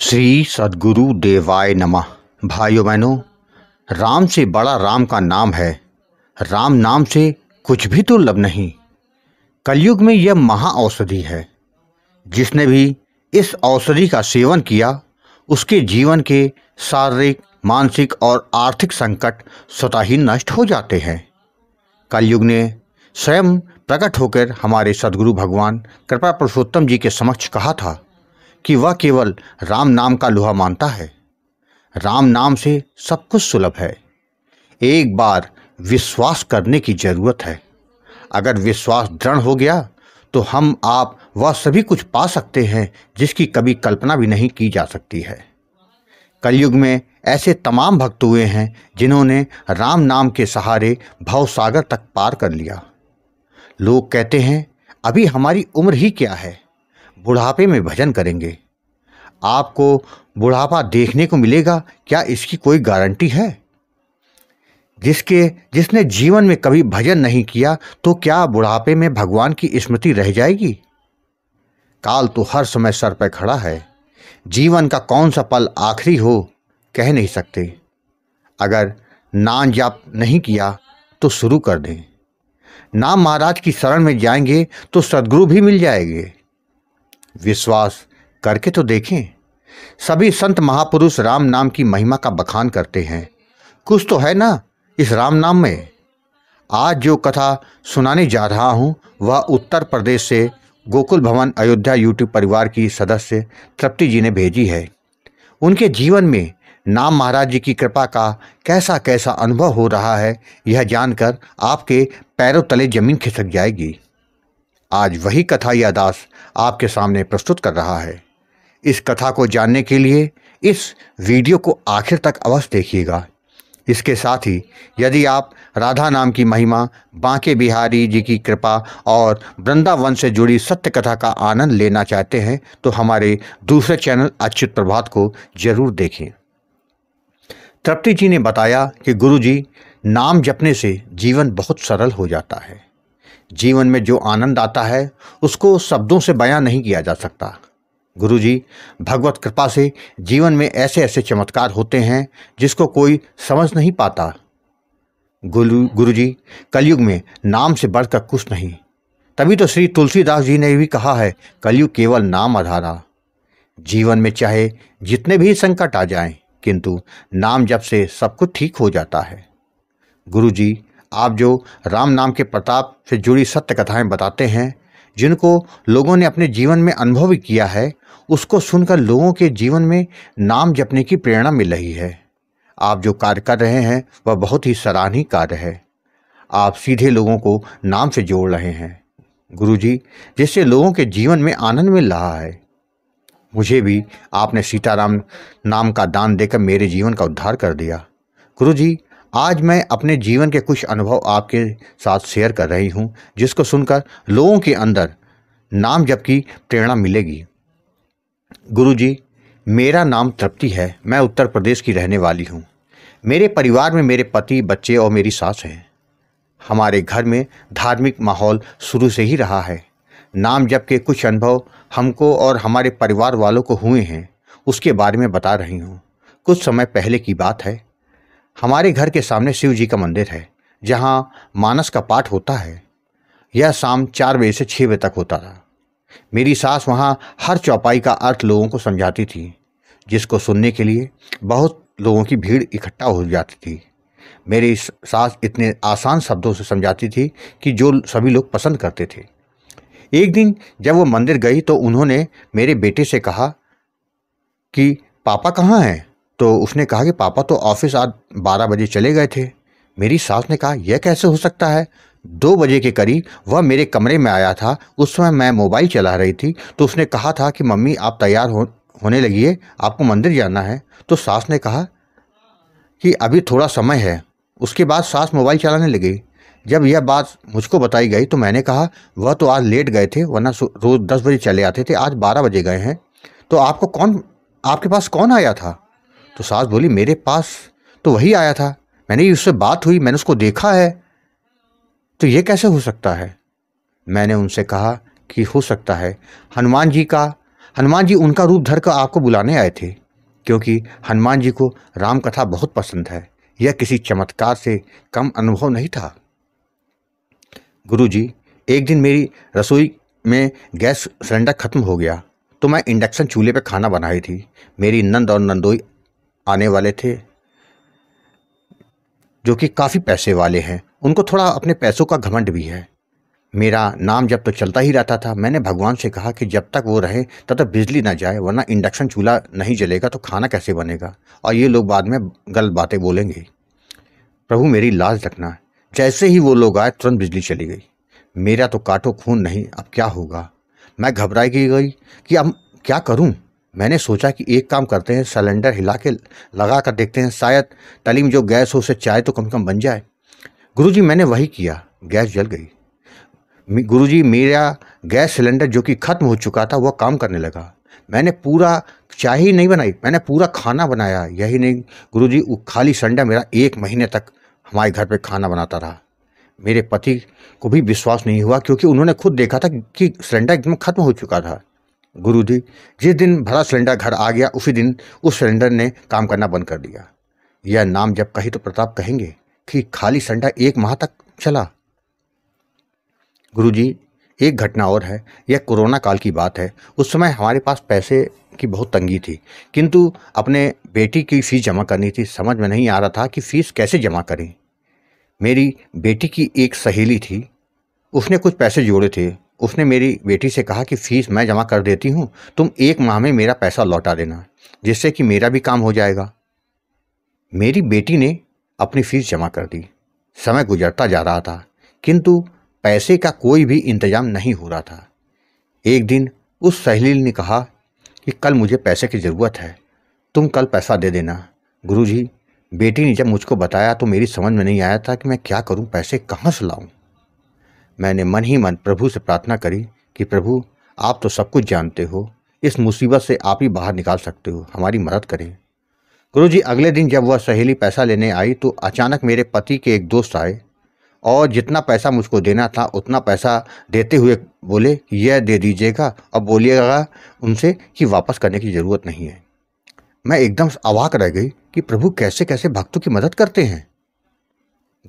श्री सदगुरु देवाय नमः भाइयों बहनों राम से बड़ा राम का नाम है राम नाम से कुछ भी दुर्लभ तो नहीं कलयुग में यह महा औषधि है जिसने भी इस औषधि का सेवन किया उसके जीवन के शारीरिक मानसिक और आर्थिक संकट स्वतः ही नष्ट हो जाते हैं कलयुग ने स्वयं प्रकट होकर हमारे सदगुरु भगवान कृपा पुरुषोत्तम जी के समक्ष कहा था कि वह केवल राम नाम का लोहा मानता है राम नाम से सब कुछ सुलभ है एक बार विश्वास करने की जरूरत है अगर विश्वास दृढ़ हो गया तो हम आप वह सभी कुछ पा सकते हैं जिसकी कभी कल्पना भी नहीं की जा सकती है कलयुग में ऐसे तमाम भक्त हुए हैं जिन्होंने राम नाम के सहारे सागर तक पार कर लिया लोग कहते हैं अभी हमारी उम्र ही क्या है बुढ़ापे में भजन करेंगे आपको बुढ़ापा देखने को मिलेगा क्या इसकी कोई गारंटी है जिसके जिसने जीवन में कभी भजन नहीं किया तो क्या बुढ़ापे में भगवान की स्मृति रह जाएगी काल तो हर समय सर पर खड़ा है जीवन का कौन सा पल आखिरी हो कह नहीं सकते अगर नाम जाप नहीं किया तो शुरू कर दें नाम महाराज की शरण में जाएंगे तो सदगुरु भी मिल जाएंगे विश्वास करके तो देखें सभी संत महापुरुष राम नाम की महिमा का बखान करते हैं कुछ तो है ना इस राम नाम में आज जो कथा सुनाने जा रहा हूँ वह उत्तर प्रदेश से गोकुल भवन अयोध्या यूट्यूब परिवार की सदस्य तृप्ति जी ने भेजी है उनके जीवन में नाम महाराज जी की कृपा का कैसा कैसा अनुभव हो रहा है यह जानकर आपके पैरों तले जमीन खिसक जाएगी आज वही कथा या दास आपके सामने प्रस्तुत कर रहा है इस कथा को जानने के लिए इस वीडियो को आखिर तक अवश्य देखिएगा इसके साथ ही यदि आप राधा नाम की महिमा बांके बिहारी जी की कृपा और वृंदावन से जुड़ी सत्य कथा का आनंद लेना चाहते हैं तो हमारे दूसरे चैनल अच्युत प्रभात को जरूर देखें तृप्ति जी ने बताया कि गुरु जी नाम जपने से जीवन बहुत सरल हो जाता है जीवन में जो आनंद आता है उसको शब्दों से बयां नहीं किया जा सकता गुरु जी भगवत कृपा से जीवन में ऐसे ऐसे चमत्कार होते हैं जिसको कोई समझ नहीं पाता गुरु गुरु जी कलयुग में नाम से बढ़कर कुछ नहीं तभी तो श्री तुलसीदास जी ने भी कहा है कलयुग केवल नाम आधारा जीवन में चाहे जितने भी संकट आ जाएं, किंतु नाम जब से सब कुछ ठीक हो जाता है गुरु जी आप जो राम नाम के प्रताप से जुड़ी सत्य कथाएं बताते हैं जिनको लोगों ने अपने जीवन में अनुभव किया है उसको सुनकर लोगों के जीवन में नाम जपने की प्रेरणा मिल रही है आप जो कार्य कर रहे हैं वह बहुत ही सराहनीय कार्य है आप सीधे लोगों को नाम से जोड़ रहे हैं गुरु जी जिससे लोगों के जीवन में आनंद मिल रहा है मुझे भी आपने सीताराम नाम का दान देकर मेरे जीवन का उद्धार कर दिया गुरु जी आज मैं अपने जीवन के कुछ अनुभव आपके साथ शेयर कर रही हूँ जिसको सुनकर लोगों के अंदर नाम जप की प्रेरणा मिलेगी गुरु जी मेरा नाम तृप्ति है मैं उत्तर प्रदेश की रहने वाली हूँ मेरे परिवार में मेरे पति बच्चे और मेरी सास हैं हमारे घर में धार्मिक माहौल शुरू से ही रहा है नाम जप के कुछ अनुभव हमको और हमारे परिवार वालों को हुए हैं उसके बारे में बता रही हूँ कुछ समय पहले की बात है हमारे घर के सामने शिव जी का मंदिर है जहाँ मानस का पाठ होता है यह शाम चार बजे से छः बजे तक होता था मेरी सास वहाँ हर चौपाई का अर्थ लोगों को समझाती थी जिसको सुनने के लिए बहुत लोगों की भीड़ इकट्ठा हो जाती थी मेरी सास इतने आसान शब्दों से समझाती थी कि जो सभी लोग पसंद करते थे एक दिन जब वो मंदिर गई तो उन्होंने मेरे बेटे से कहा कि पापा कहाँ हैं तो उसने कहा कि पापा तो ऑफिस आज बारह बजे चले गए थे मेरी सास ने कहा यह कैसे हो सकता है दो बजे के करीब वह मेरे कमरे में आया था उस समय मैं मोबाइल चला रही थी तो उसने कहा था कि मम्मी आप तैयार हो होने लगी है आपको मंदिर जाना है तो सास ने कहा कि अभी थोड़ा समय है उसके बाद सास मोबाइल चलाने लगी जब यह बात मुझको बताई गई तो मैंने कहा वह तो आज लेट गए थे वरना रोज़ दस बजे चले आते थे आज बारह बजे गए हैं तो आपको कौन आपके पास कौन आया था तो सास बोली मेरे पास तो वही आया था मैंने उससे बात हुई मैंने उसको देखा है तो ये कैसे हो सकता है मैंने उनसे कहा कि हो सकता है हनुमान जी का हनुमान जी उनका रूप धर कर आपको बुलाने आए थे क्योंकि हनुमान जी को राम कथा बहुत पसंद है यह किसी चमत्कार से कम अनुभव नहीं था गुरु जी एक दिन मेरी रसोई में गैस सिलेंडर ख़त्म हो गया तो मैं इंडक्शन चूल्हे पर खाना बनाई थी मेरी नंद और नंदोई आने वाले थे जो कि काफ़ी पैसे वाले हैं उनको थोड़ा अपने पैसों का घमंड भी है मेरा नाम जब तो चलता ही रहता था मैंने भगवान से कहा कि जब तक वो रहें तब तक बिजली ना जाए वरना इंडक्शन चूल्हा नहीं जलेगा तो खाना कैसे बनेगा और ये लोग बाद में गलत बातें बोलेंगे प्रभु मेरी लाज रखना जैसे ही वो लोग आए तुरंत बिजली चली गई मेरा तो काटो खून नहीं अब क्या होगा मैं घबराई गई कि अब क्या करूं मैंने सोचा कि एक काम करते हैं सिलेंडर हिला के लगा कर देखते हैं शायद तलीम जो गैस हो उसे चाय तो कम कम बन जाए गुरुजी मैंने वही किया गैस जल गई गुरुजी मेरा गैस सिलेंडर जो कि ख़त्म हो चुका था वह काम करने लगा मैंने पूरा चाय ही नहीं बनाई मैंने पूरा खाना बनाया यही नहीं गुरु वो खाली संडा मेरा एक महीने तक हमारे घर पर खाना बनाता रहा मेरे पति को भी विश्वास नहीं हुआ क्योंकि उन्होंने खुद देखा था कि सिलेंडर एकदम ख़त्म हो चुका था गुरु जी जिस दिन भरा सिलेंडर घर आ गया उसी दिन उस सिलेंडर ने काम करना बंद कर दिया यह नाम जब कही तो प्रताप कहेंगे कि खाली सिलेंडर एक माह तक चला गुरु जी एक घटना और है यह कोरोना काल की बात है उस समय हमारे पास पैसे की बहुत तंगी थी किंतु अपने बेटी की फ़ीस जमा करनी थी समझ में नहीं आ रहा था कि फ़ीस कैसे जमा करें मेरी बेटी की एक सहेली थी उसने कुछ पैसे जोड़े थे उसने मेरी बेटी से कहा कि फीस मैं जमा कर देती हूँ तुम एक माह में मेरा पैसा लौटा देना जिससे कि मेरा भी काम हो जाएगा मेरी बेटी ने अपनी फीस जमा कर दी समय गुजरता जा रहा था किंतु पैसे का कोई भी इंतजाम नहीं हो रहा था एक दिन उस सहेली ने कहा कि कल मुझे पैसे की ज़रूरत है तुम कल पैसा दे देना गुरुजी बेटी ने जब मुझको बताया तो मेरी समझ में नहीं आया था कि मैं क्या करूं पैसे कहाँ से लाऊं मैंने मन ही मन प्रभु से प्रार्थना करी कि प्रभु आप तो सब कुछ जानते हो इस मुसीबत से आप ही बाहर निकाल सकते हो हमारी मदद करें गुरु जी अगले दिन जब वह सहेली पैसा लेने आई तो अचानक मेरे पति के एक दोस्त आए और जितना पैसा मुझको देना था उतना पैसा देते हुए बोले यह दे दीजिएगा और बोलिएगा उनसे कि वापस करने की ज़रूरत नहीं है मैं एकदम अवाक रह गई कि प्रभु कैसे कैसे भक्तों की मदद करते हैं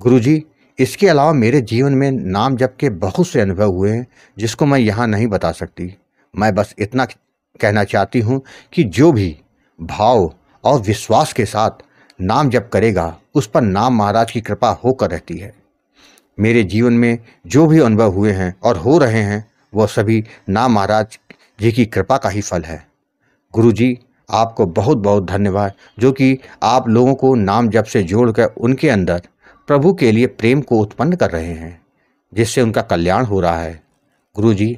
गुरुजी इसके अलावा मेरे जीवन में नाम जप के बहुत से अनुभव हुए हैं जिसको मैं यहाँ नहीं बता सकती मैं बस इतना कहना चाहती हूँ कि जो भी भाव और विश्वास के साथ नाम जप करेगा उस पर नाम महाराज की कृपा होकर रहती है मेरे जीवन में जो भी अनुभव हुए हैं और हो रहे हैं वह सभी नाम महाराज जी की कृपा का ही फल है गुरु जी आपको बहुत बहुत धन्यवाद जो कि आप लोगों को नाम जप से जोड़कर उनके अंदर प्रभु के लिए प्रेम को उत्पन्न कर रहे हैं जिससे उनका कल्याण हो रहा है गुरुजी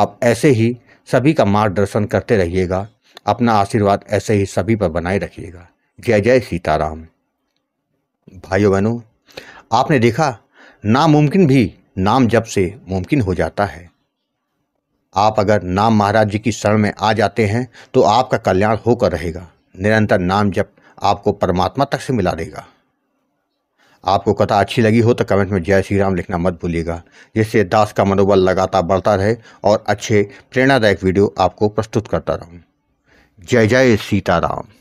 आप ऐसे ही सभी का मार्गदर्शन करते रहिएगा अपना आशीर्वाद ऐसे ही सभी पर बनाए रखिएगा जय जय सीताराम भाइयों बहनों आपने देखा नामुमकिन भी नाम जब से मुमकिन हो जाता है आप अगर नाम महाराज जी की शरण में आ जाते हैं तो आपका कल्याण होकर रहेगा निरंतर नाम जब आपको परमात्मा तक से मिला देगा आपको कथा अच्छी लगी हो तो कमेंट में जय श्री राम लिखना मत भूलिएगा जिससे दास का मनोबल लगातार बढ़ता रहे और अच्छे प्रेरणादायक वीडियो आपको प्रस्तुत करता रहूँ जय जय सीताराम